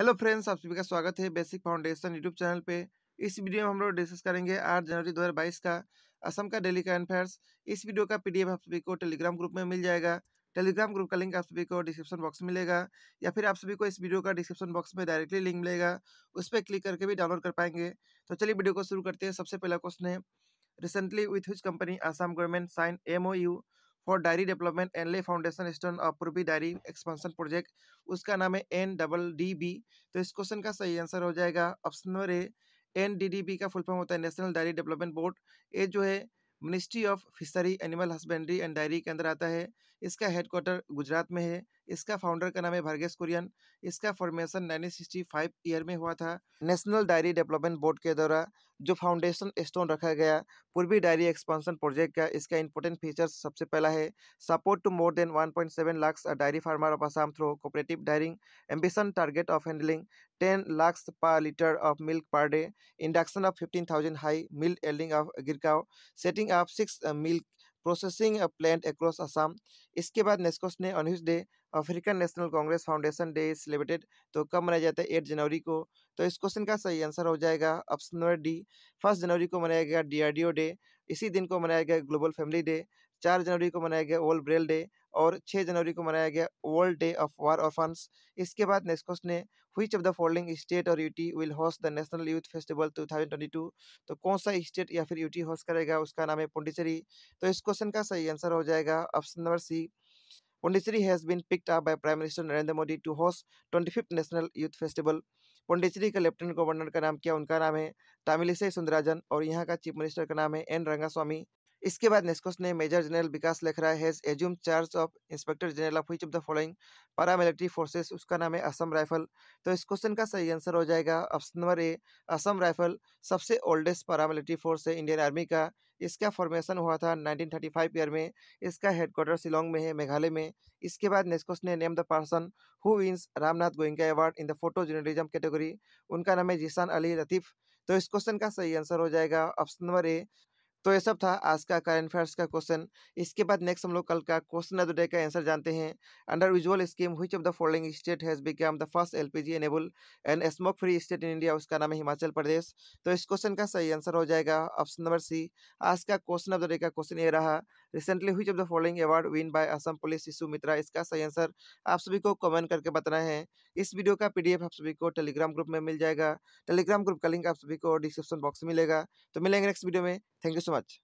Hello friends आप सभी का स्वागत है बेसिक फाउंडेशन यूट्यूब चैनल पे इस वीडियो में हम लोग डिस्कस करेंगे 8 जनवरी 2022 का असम का डेली करंट अफेयर्स इस वीडियो का पीडीएफ आप सभी को टेलीग्राम ग्रुप में मिल जाएगा टेलीग्राम ग्रुप का लिंक आप सभी को डिस्क्रिप्शन बॉक्स में मिलेगा या फिर आप सभी को इस वीडियो का डिस्क्रिप्शन बॉक्स में डायरेक्टली लिंक मिलेगा उस पर क्लिक करके भी डाउनलोड कर पाएंगे तो चलिए वीडियो को शुरू करते हैं सबसे पहला क्वेश्चन है recently with whom company Assam government sign एम फॉर डायरी डेवलपमेंट एनले foundation stone Purbi dairy expansion project उसका नाम है एन डबल डी बी तो इस क्वेश्चन का सही आंसर हो जाएगा option number A N D D B का फुल फॉर्म होता है नेशनल डायरी डेवलपमेंट बोर्ड ये जो है ministry of fishery animal husbandry and dairy के अंदर आता है इसका हेडक्वार्टर गुजरात में है इसका फाउंडर का नाम है भार्गेश कुरियन इसका फॉर्मेशन 1965 ईयर में हुआ था नेशनल डायरी डेवलपमेंट बोर्ड के द्वारा जो फाउंडेशन स्टोन रखा गया पूर्वी डायरी एक्सपांसन प्रोजेक्ट का इसका इंपॉर्टेंट फीचर्स सबसे पहला है support to more than 1.7 lakh dairy farmer of Assam through cooperative dairying ambition target of handling ten lakh per litre of milk per day induction of fifteen thousand high milk yielding गिरगांव setting setting of six milk processing plant across Assam इसके बाद नेस्कोस ने अनह्यूज day African National Congress foundation day celebrated तो कब मनाया जाता है एट जनवरी को तो इस क्वेश्चन का सही आंसर हो जाएगा ऑप्शन नंबर डी फर्स्ट जनवरी को मनाया गया डी डे इसी दिन को मनाया गया ग्लोबल फैमिली डे चार जनवरी को मनाया गया ओल्ड ब्रेल डे और 6 जनवरी को मनाया गया world day of war orphans इसके बाद क्वेश्चन ने which of the following state और UT will host the national youth festival 2022 तो कौन सा स्टेट या फिर यूटी होस्ट करेगा उसका नाम है पुंडिचेरी तो इस क्वेश्चन का सही आंसर हो जाएगा option number C has has picked picked up prime minister Narendra Modi to to twenty fifth national youth festival Pondicherry का लेफ्टिनेंट गवर्नर का नाम क्या उनका नाम है तामिलिसई सुंदराजन और यहाँ का चीफ मिनिस्टर का नाम है एन रंगास्वामी इसके बाद नेस्कोस ने major general Vikas Lakhra has assume charge of inspector general of which of the following paramilitary forces उसका नाम है असम राइफल तो इस क्वेश्चन का सही आंसर हो जाएगा option number A Assam rifle सबसे ओल्डेस्ट पैरामिलिट्री फोर्स है इंडियन आर्मी का इसका फॉर्मेशन हुआ था 1935 ईयर में इसका हेडक्वार्टर शिलोंग में है मेघालय में इसके बाद नेस्कोस ने name the person who wins Ramnath Goenka award in the photo journalism category उनका नाम है जिसान अली लतीफ़ तो इस क्वेश्चन का सही आंसर हो जाएगा ऑप्शन नंबर ए तो ये सब था आज का करंट अफेयर्स का क्वेश्चन इसके बाद नेक्स्ट हम लोग कल का क्वेश्चन ऑफ द डे का आंसर जानते हैं under visual scheme which of the following state has become the first LPG जी enable and smoke free state in India उसका नाम है हिमाचल प्रदेश तो इस क्वेश्चन का सही आंसर हो जाएगा ऑप्शन नंबर सी आज का क्वेश्चन ऑफ द डे का क्वेश्चन ये रहा recently which of the following award win by Assam police Shishu Mitra इसका सही आंसर आप सभी को कमेंट करके बताना है इस वीडियो का पी आप सभी को टेलीग्राम ग्रुप में मिल जाएगा टेलीग्राम ग्रुप का लिंक आप सभी को डिस्क्रिप्शन बॉक्स में मिलेगा तो मिलेंगे नेक्स्ट वीडियो में थैंक यू so much.